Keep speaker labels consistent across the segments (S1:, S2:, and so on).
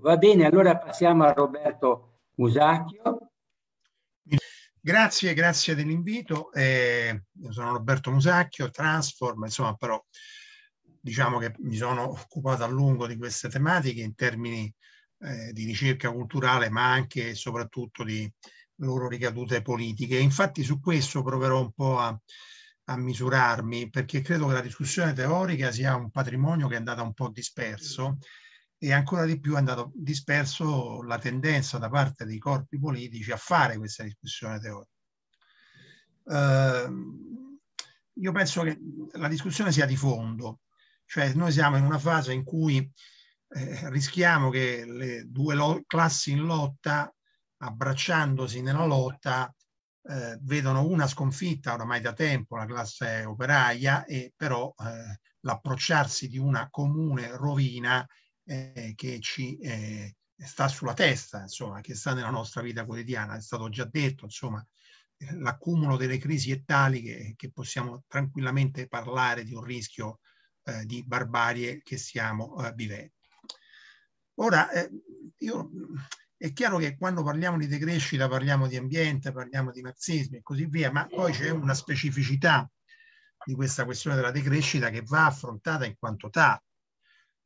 S1: Va bene, allora passiamo a Roberto Musacchio. Grazie, grazie dell'invito. Eh, io sono Roberto Musacchio, Transform, insomma, però diciamo che mi sono occupato a lungo di queste tematiche in termini eh, di ricerca culturale, ma anche e soprattutto di loro ricadute politiche. Infatti su questo proverò un po' a, a misurarmi, perché credo che la discussione teorica sia un patrimonio che è andato un po' disperso e ancora di più è andato disperso la tendenza da parte dei corpi politici a fare questa discussione teorica. Eh, io penso che la discussione sia di fondo, cioè noi siamo in una fase in cui eh, rischiamo che le due lo- classi in lotta, abbracciandosi nella lotta, eh, vedono una sconfitta ormai da tempo, la classe operaia, e però eh, l'approcciarsi di una comune rovina eh, che ci eh, sta sulla testa, insomma, che sta nella nostra vita quotidiana. È stato già detto, insomma, l'accumulo delle crisi è tale che, che possiamo tranquillamente parlare di un rischio eh, di barbarie che stiamo eh, vivendo. Ora, eh, io, è chiaro che quando parliamo di decrescita parliamo di ambiente, parliamo di marxismo e così via, ma poi c'è una specificità di questa questione della decrescita che va affrontata in quanto tale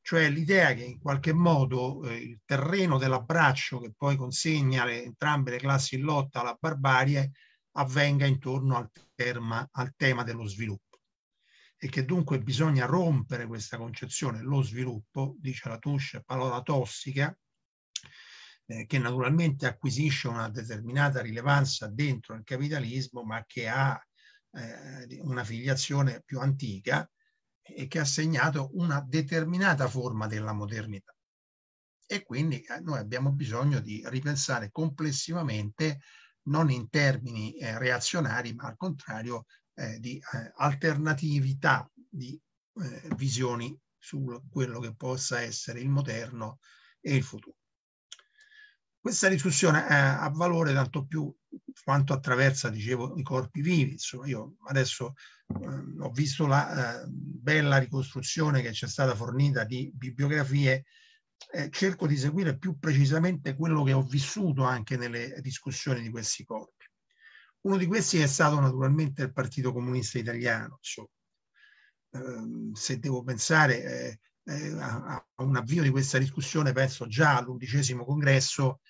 S1: cioè l'idea che in qualche modo eh, il terreno dell'abbraccio che poi consegna le, entrambe le classi in lotta alla barbarie avvenga intorno al, terma, al tema dello sviluppo e che dunque bisogna rompere questa concezione, lo sviluppo, dice la Tush, parola tossica, eh, che naturalmente acquisisce una determinata rilevanza dentro il capitalismo, ma che ha eh, una filiazione più antica, e che ha segnato una determinata forma della modernità. E quindi eh, noi abbiamo bisogno di ripensare complessivamente, non in termini eh, reazionari, ma al contrario eh, di eh, alternatività di eh, visioni su quello che possa essere il moderno e il futuro. Questa discussione eh, ha valore tanto più quanto attraversa, dicevo, i corpi vivi. Insomma, io adesso Ehm, ho visto la ehm, bella ricostruzione che ci è stata fornita di bibliografie, cerco di seguire più precisamente quello che ho vissuto anche nelle discussioni di questi corpi. Uno di questi è stato naturalmente il Partito Comunista Italiano. So, ehm, se devo pensare eh, eh, a, un avvio di questa discussione, penso già all'undicesimo congresso,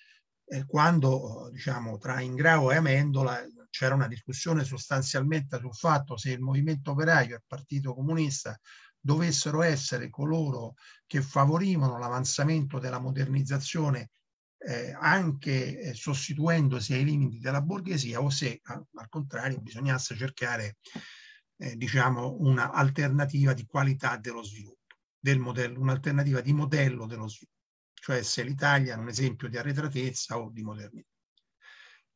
S1: eh, quando diciamo, tra Ingrao e Amendola c'era una discussione sostanzialmente sul fatto se il movimento operaio e il partito comunista dovessero essere coloro che favorivano l'avanzamento della modernizzazione eh, anche eh, sostituendosi ai limiti della borghesia o se al contrario bisognasse cercare eh, diciamo un'alternativa di qualità dello sviluppo, del modello, un'alternativa di modello dello sviluppo, cioè se l'Italia è un esempio di arretratezza o di modernità.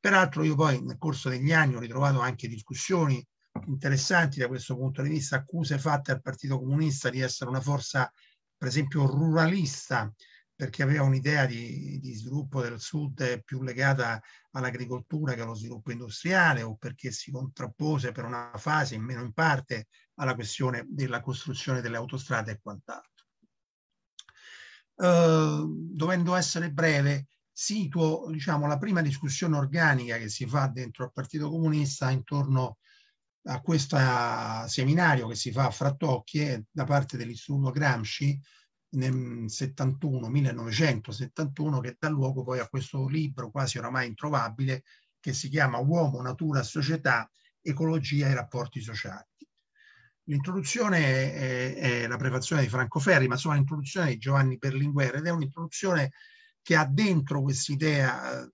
S1: Peraltro io poi nel corso degli anni ho ritrovato anche discussioni interessanti da questo punto di vista, accuse fatte al Partito Comunista di essere una forza, per esempio, ruralista, perché aveva un'idea di, di, sviluppo del sud più legata all'agricoltura che allo sviluppo industriale o perché si contrappose per una fase, in meno in parte, alla questione della costruzione delle autostrade e quant'altro. Uh, dovendo essere breve, situo diciamo, la prima discussione organica che si fa dentro al Partito Comunista intorno a questo seminario che si fa a Frattocchie eh, da parte dell'Istituto Gramsci nel 71, 1971, che dà luogo poi a questo libro quasi oramai introvabile che si chiama Uomo, Natura, Società, Ecologia e Rapporti Sociali. L'introduzione è, è, la prefazione di Franco Ferri, ma insomma l'introduzione di Giovanni Berlinguer ed è un'introduzione che ha dentro quest'idea eh,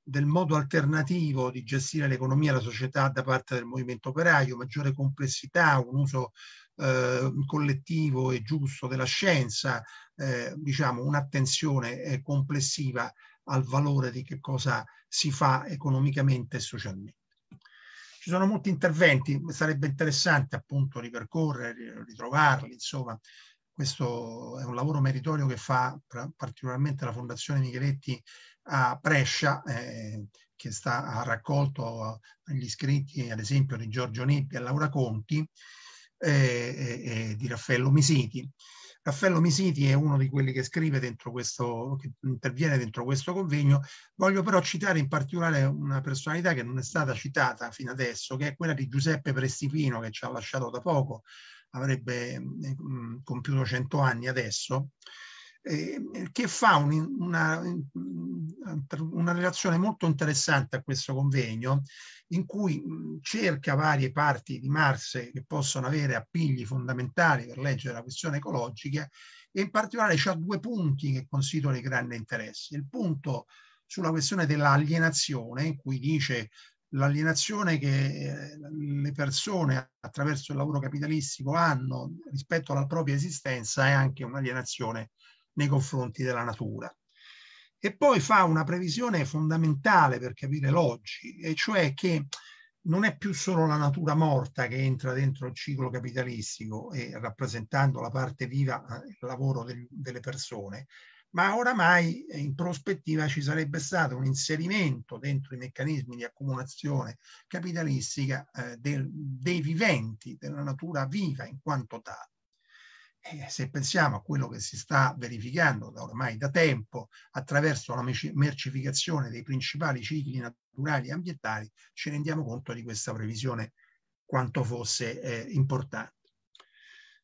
S1: del modo alternativo di gestire l'economia e la società da parte del movimento operaio, maggiore complessità, un uso eh, collettivo e giusto della scienza, eh, diciamo un'attenzione eh, complessiva al valore di che cosa si fa economicamente e socialmente. Ci sono molti interventi, sarebbe interessante appunto ripercorrere, ritrovarli, insomma, questo è un lavoro meritorio che fa particolarmente la Fondazione Micheletti a Brescia, eh, che sta, ha raccolto eh, gli iscritti ad esempio di Giorgio Neppi e Laura Conti e, eh, e, e di Raffaello Misiti. Raffaello Misiti è uno di quelli che scrive dentro questo, che interviene dentro questo convegno. Voglio però citare in particolare una personalità che non è stata citata fino adesso, che è quella di Giuseppe Prestipino, che ci ha lasciato da poco, avrebbe mm, mm, compiuto 100 anni adesso, eh, che fa un, una, mm, una, relazione molto interessante a questo convegno, in cui cerca varie parti di Marse che possono avere appigli fondamentali per leggere la questione ecologica e in particolare c'ha due punti che considero di grande interesse. Il punto sulla questione dell'alienazione, in cui dice l'alienazione che eh, le persone attraverso il lavoro capitalistico hanno rispetto alla propria esistenza è anche un'alienazione nei confronti della natura. E poi fa una previsione fondamentale per capire l'oggi, e cioè che non è più solo la natura morta che entra dentro il ciclo capitalistico e rappresentando la parte viva eh, il lavoro del, delle persone, ma oramai eh, in prospettiva ci sarebbe stato un inserimento dentro i meccanismi di accumulazione capitalistica eh, del, dei viventi, della natura viva in quanto tale. E se pensiamo a quello che si sta verificando da ormai da tempo attraverso la mercificazione dei principali cicli naturali e ambientali, ci rendiamo conto di questa previsione quanto fosse eh, importante.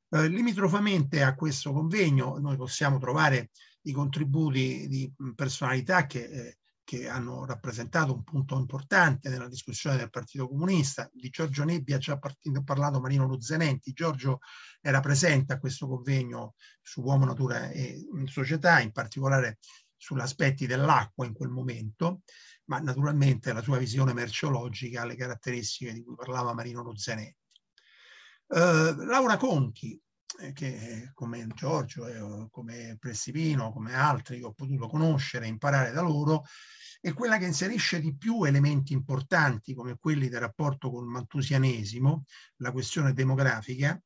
S1: Eh, limitrofamente a questo convegno noi possiamo trovare di contributi di personalità che, eh, che, hanno rappresentato un punto importante nella discussione del Partito Comunista. Di Giorgio Nebbia ci ha parlato Marino Luzzanenti. Giorgio era presente a questo convegno su uomo, natura e società, in particolare sugli aspetti dell'acqua in quel momento, ma naturalmente la sua visione merceologica ha le caratteristiche di cui parlava Marino Luzzanetti. Uh, eh, Laura Conchi, eh, che eh, come Giorgio, eh, come Pressipino, come altri che ho potuto conoscere e imparare da loro, è quella che inserisce di più elementi importanti come quelli del rapporto col mantusianesimo, la questione demografica,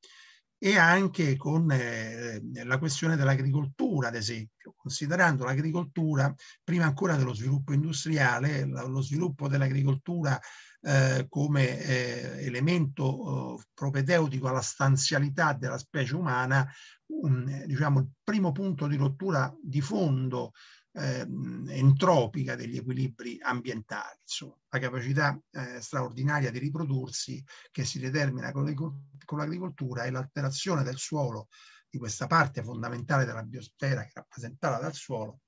S1: e anche con eh, la questione dell'agricoltura, ad esempio, considerando l'agricoltura, prima ancora dello sviluppo industriale, lo sviluppo dell'agricoltura eh, come eh, elemento oh, propedeutico alla stanzialità della specie umana, un, diciamo, il primo punto di rottura di fondo ehm, entropica degli equilibri ambientali, insomma, la capacità eh, straordinaria di riprodursi che si determina con, con l'agricoltura e l'alterazione del suolo, di questa parte fondamentale della biosfera che è rappresentata dal suolo,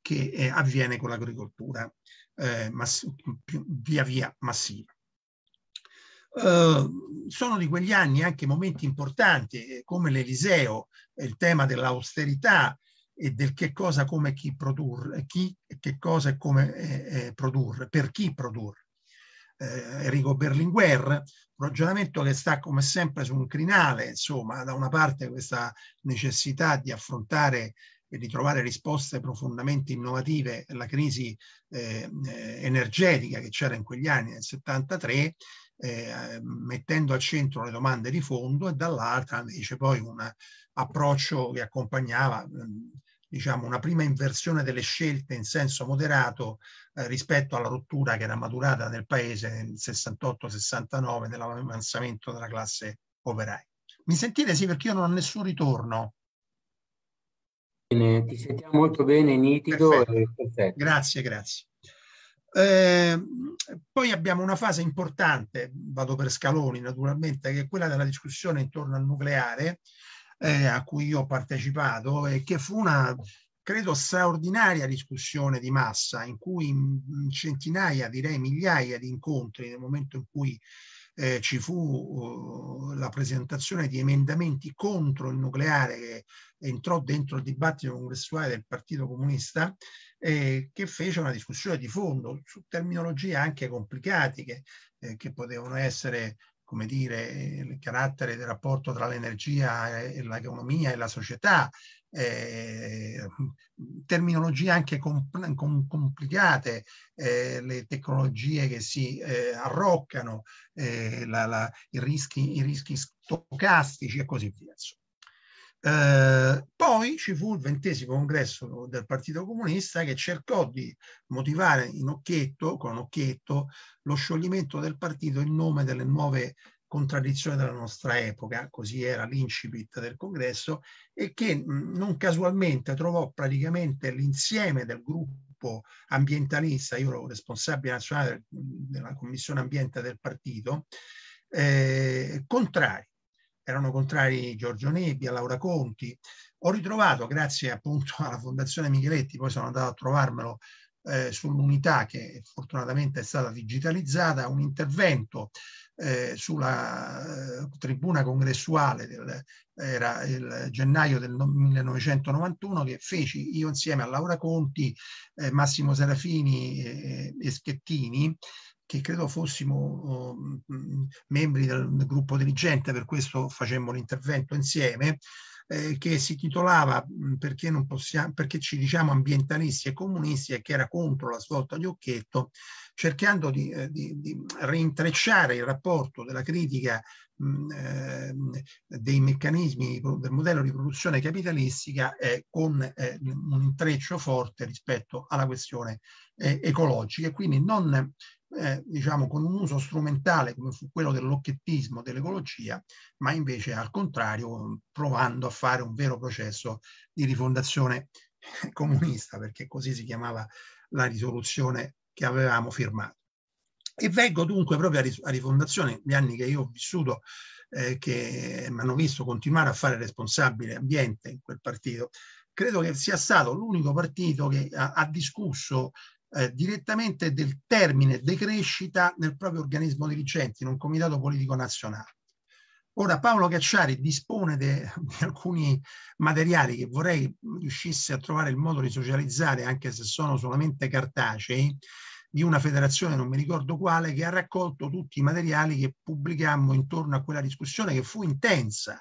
S1: che eh, avviene con l'agricoltura eh, via via massiva. Uh, sono di quegli anni anche momenti importanti, eh, come l'Eliseo, eh, il tema dell'austerità e del che cosa come chi produrre, eh, chi e che cosa e come eh, eh, produrre, per chi produrre. Eh, Enrico Berlinguer, un ragionamento che sta come sempre su un crinale, insomma, da una parte questa necessità di affrontare e di trovare risposte profondamente innovative alla crisi eh, eh energetica che c'era in quegli anni, nel 73, eh, mettendo al centro le domande di fondo e dall'altra invece poi un approccio che accompagnava mm, diciamo, una prima inversione delle scelte in senso moderato eh, rispetto alla rottura che era maturata nel paese nel 68-69 nell'avanzamento della classe operaia. Mi sentite? Sì, perché io non ho nessun ritorno. Bene, ti sentiamo molto bene, nitido perfetto. perfetto. Grazie, grazie. Eh, poi abbiamo una fase importante, vado per scaloni naturalmente, che è quella della discussione intorno al nucleare, eh, a cui io ho partecipato e che fu una, credo, straordinaria discussione di massa in cui centinaia, direi migliaia di incontri nel momento in cui eh, ci fu uh, la presentazione di emendamenti contro il nucleare che entrò dentro il dibattito congressuale del Partito Comunista, eh, che fece una discussione di fondo su terminologie anche complicate che, eh, che potevano essere come dire, il carattere del rapporto tra l'energia e l'economia e la società, eh, terminologie anche compl- com- complicate, eh, le tecnologie che si eh, arroccano, eh, la, la, i, rischi, i, rischi, stocastici e così via. Insomma. Eh, poi ci fu il ventesimo congresso del Partito Comunista che cercò di motivare in occhietto, con occhietto lo scioglimento del partito in nome delle nuove contraddizione della nostra epoca, così era l'incipit del congresso, e che non casualmente trovò praticamente l'insieme del gruppo ambientalista, io ero responsabile nazionale della commissione ambiente del partito, eh, contrari erano contrari Giorgio Nebbia, Laura Conti. Ho ritrovato, grazie appunto alla Fondazione Micheletti, poi sono andato a trovarmelo eh, sull'unità che fortunatamente è stata digitalizzata, un intervento eh, sulla eh, tribuna congressuale del era il gennaio del 1991 che feci io insieme a Laura Conti, eh, Massimo Serafini eh, e Schettini tutti, credo fossimo um, membri del, del gruppo dirigente, per questo facemmo l'intervento insieme, eh, che si titolava mm, perché, non possiamo, perché ci diciamo ambientalisti e comunisti e che era contro la svolta di Occhetto, cercando di, eh, di, di rintrecciare il rapporto della critica eh, dei meccanismi del modello di produzione capitalistica eh, con eh, un intreccio forte rispetto alla questione ecologica e quindi non eh, diciamo, con un uso strumentale come fu quello dell'occhettismo, dell'ecologia, ma invece al contrario provando a fare un vero processo di rifondazione comunista, perché così si chiamava la risoluzione che avevamo firmato. E vengo dunque proprio a rifondazione, gli anni che io ho vissuto, eh, che mi hanno visto continuare a fare responsabile ambiente in quel partito, credo che sia stato l'unico partito che ha, ha discusso eh, direttamente del termine decrescita nel proprio organismo dirigente, in un comitato politico nazionale. Ora Paolo Cacciari dispone de, di alcuni materiali che vorrei riuscisse a trovare il modo di socializzare, anche se sono solamente cartacei, di una federazione, non mi ricordo quale, che ha raccolto tutti i materiali che pubblicammo intorno a quella discussione che fu intensa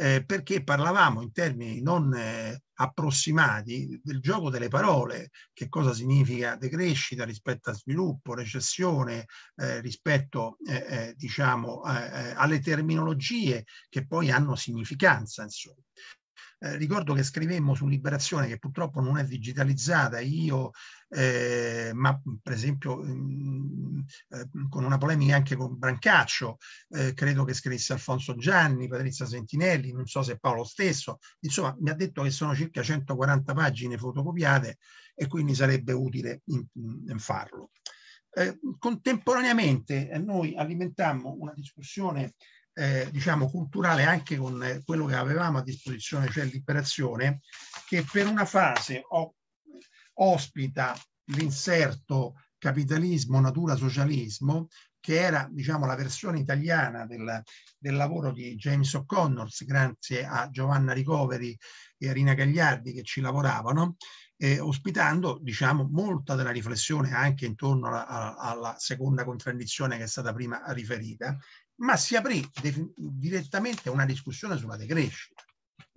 S1: eh, perché parlavamo in termini non eh, approssimati del gioco delle parole, che cosa significa decrescita rispetto a sviluppo, recessione, eh, rispetto eh, eh, diciamo, eh, alle terminologie che poi hanno significanza. Insomma. ricordo che scrivemmo su Liberazione, che purtroppo non è digitalizzata, io eh, ma per esempio mh, eh, con una polemica anche con Brancaccio, eh, credo che scrisse Alfonso Gianni, Patrizia Sentinelli, non so se Paolo stesso, insomma mi ha detto che sono circa 140 pagine fotocopiate e quindi sarebbe utile in, in farlo. Eh, contemporaneamente eh, noi alimentammo una discussione eh, diciamo culturale anche con eh, quello che avevamo a disposizione, cioè Liberazione, che per una fase ho ospita l'inserto capitalismo, natura, socialismo, che era diciamo, la versione italiana del, del lavoro di James O'Connors, grazie a Giovanna Ricoveri e a Rina Gagliardi che ci lavoravano, eh, ospitando diciamo, molta della riflessione anche intorno alla, alla seconda contraddizione che è stata prima riferita, ma si aprì direttamente una discussione sulla decrescita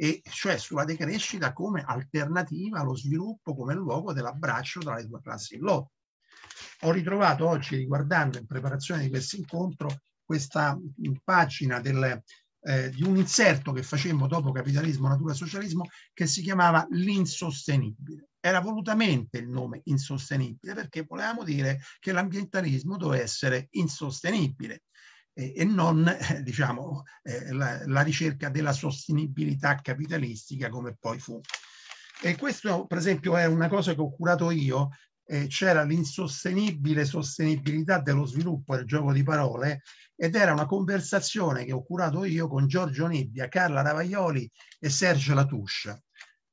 S1: e cioè sulla decrescita come alternativa allo sviluppo come luogo dell'abbraccio tra le due classi in lotta. Ho ritrovato oggi, riguardando in preparazione di questo incontro, questa pagina del, eh, di un inserto che facemmo dopo Capitalismo, Natura, Socialismo, che si chiamava L'insostenibile. Era volutamente il nome insostenibile perché volevamo dire che l'ambientalismo doveva essere insostenibile e non eh, diciamo, eh, la, la ricerca della sostenibilità capitalistica come poi fu. E questo per esempio è una cosa che ho curato io eh, c'era l'insostenibile sostenibilità dello sviluppo del gioco di parole ed era una conversazione che ho curato io con Giorgio Nibbia, Carla Ravaioli e Sergio Latouche.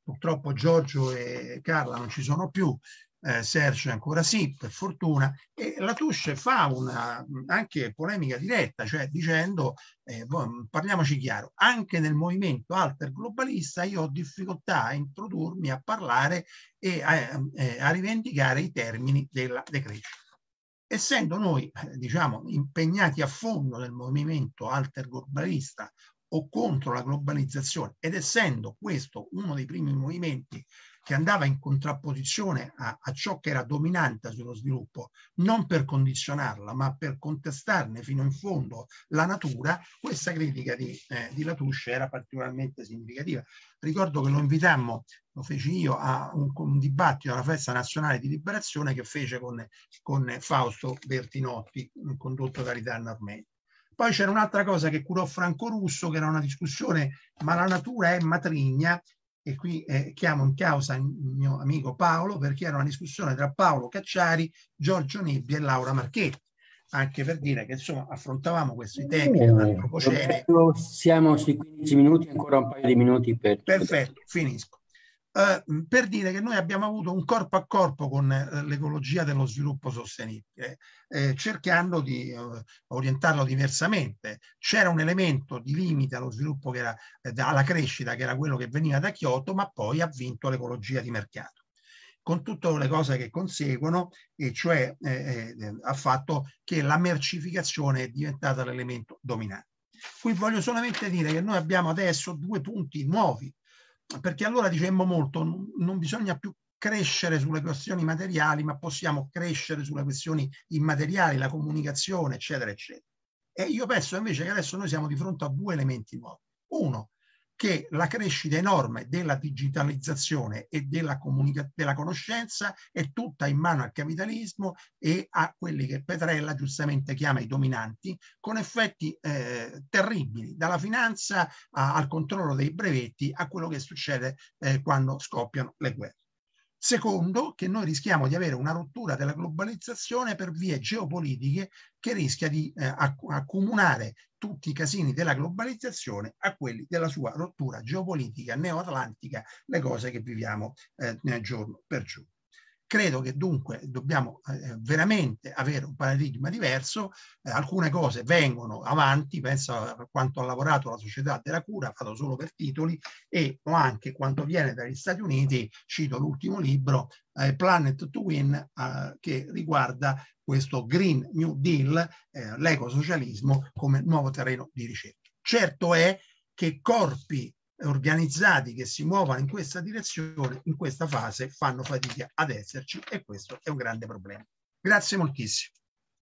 S1: Purtroppo Giorgio e Carla non ci sono più, eh, Sergio ancora sì, per fortuna, e la Tusce fa una anche polemica diretta, cioè dicendo, eh, boh, parliamoci chiaro, anche nel movimento alter globalista io ho difficoltà a introdurmi a parlare e a, eh, a rivendicare i termini della decrescita. Essendo noi, eh, diciamo, impegnati a fondo nel movimento alter globalista o contro la globalizzazione ed essendo questo uno dei primi movimenti che andava in contrapposizione a, a ciò che era dominante sullo sviluppo, non per condizionarla, ma per contestarne fino in fondo la natura, questa critica di, eh, di Latouche era particolarmente significativa. Ricordo che lo invitammo, lo feci io, a un, un dibattito alla Festa Nazionale di Liberazione che fece con, con Fausto Bertinotti, condotto da Ritano Armeni. Poi c'era un'altra cosa che curò Franco Russo, che era una discussione, ma la natura è matrigna, e qui eh, chiamo in causa il mio amico Paolo perché era una discussione tra Paolo Cacciari, Giorgio Nebbia e Laura Marchetti anche per dire che insomma affrontavamo questi temi eh, dell'antropocene siamo sui 15 minuti ancora un paio di minuti per perfetto finisco eh, per dire che noi abbiamo avuto un corpo a corpo con eh, l'ecologia dello sviluppo sostenibile, eh, cercando di eh, orientarlo diversamente. C'era un elemento di limite allo sviluppo, che era, eh, alla crescita, che era quello che veniva da Kyoto, ma poi ha vinto l'ecologia di mercato con tutte le cose che conseguono, e cioè eh, eh, fatto che la mercificazione è diventata l'elemento dominante. Qui voglio solamente dire che noi abbiamo adesso due punti nuovi perché allora dicemmo molto, non bisogna più crescere sulle questioni materiali, ma possiamo crescere sulle questioni immateriali, la comunicazione, eccetera, eccetera. E io penso invece che adesso noi siamo di fronte a due elementi nuovi. Uno, che la crescita enorme della digitalizzazione e della, comunica- della conoscenza è tutta in mano al capitalismo e a quelli che Petrella giustamente chiama i dominanti, con effetti eh, terribili, dalla finanza a, al controllo dei brevetti a quello che succede eh, quando scoppiano le guerre. Secondo, che noi rischiamo di avere una rottura della globalizzazione per vie geopolitiche che rischia di eh, accumulare tutti i casini della globalizzazione a quelli della sua rottura geopolitica neoatlantica, le cose che viviamo eh, giorno per giorno. Credo che dunque dobbiamo eh, eh, veramente avere un paradigma diverso, eh, alcune cose vengono avanti, penso a quanto ha lavorato la società della cura, fatto solo per titoli, e anche quanto viene dagli Stati Uniti, cito l'ultimo libro, eh, Planet to Win, eh, che riguarda questo Green New Deal, eh, l'ecosocialismo come nuovo terreno di ricerca. Certo è che corpi organizzati che si muovano in questa direzione, in questa fase fanno fatica ad esserci e questo è un grande problema. Grazie moltissimo.